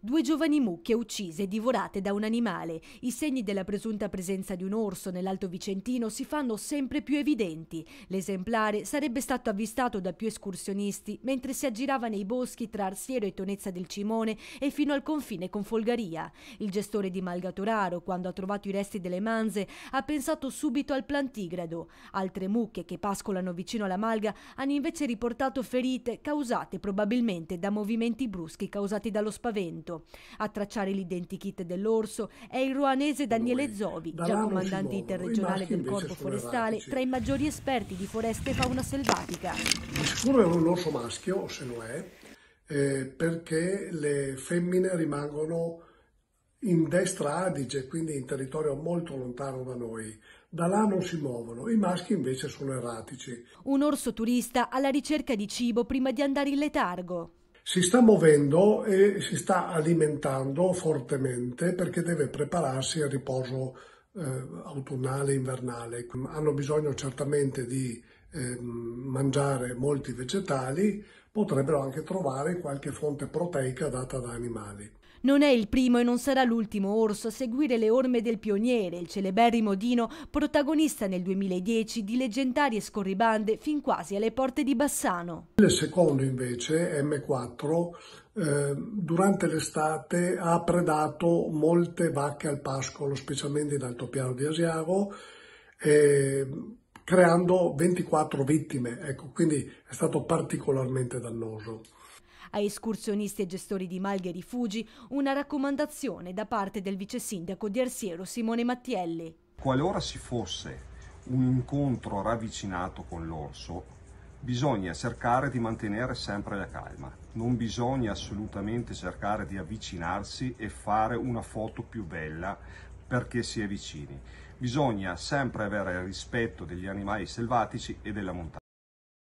Due giovani mucche uccise e divorate da un animale. I segni della presunta presenza di un orso nell'Alto Vicentino si fanno sempre più evidenti. L'esemplare sarebbe stato avvistato da più escursionisti mentre si aggirava nei boschi tra Arsiero e Tonezza del Cimone e fino al confine con Folgaria. Il gestore di Malgatoraro, quando ha trovato i resti delle manze, ha pensato subito al plantigrado. Altre mucche che pascolano vicino alla malga hanno invece riportato ferite causate probabilmente da movimenti bruschi causati dallo spavento seguito. A tracciare l'identikit dell'orso è il ruanese Daniele Zovi, già comandante interregionale del Corpo Forestale, tra i maggiori esperti di foreste e fauna selvatica. Sicuro è un orso maschio, se lo è, eh, perché le femmine rimangono in destra Adige, quindi in territorio molto lontano da noi. Da là non si muovono, i maschi invece sono erratici. Un orso turista alla ricerca di cibo prima di andare in letargo si sta muovendo e si sta alimentando fortemente perché deve prepararsi al riposo eh, autunnale e invernale. Hanno bisogno certamente di eh, mangiare molti vegetali, potrebbero anche trovare qualche fonte proteica data da animali. Non è il primo e non sarà l'ultimo orso a seguire le orme del pioniere, il celeberrimo Dino, protagonista nel 2010 di leggendarie scorribande fin quasi alle porte di Bassano. Il secondo invece, M4, eh, durante l'estate ha predato molte vacche al pascolo, specialmente in Alto Piano di Asiago, eh, creando 24 vittime, ecco, quindi è stato particolarmente dannoso. A escursionisti e gestori di malghe e rifugi una raccomandazione da parte del vice sindaco di Arsiero Simone Mattielli. Qualora si fosse un incontro ravvicinato con l'orso, bisogna cercare di mantenere sempre la calma. Non bisogna assolutamente cercare di avvicinarsi e fare una foto più bella perché si è vicini. Bisogna sempre avere rispetto degli animali selvatici e della montagna.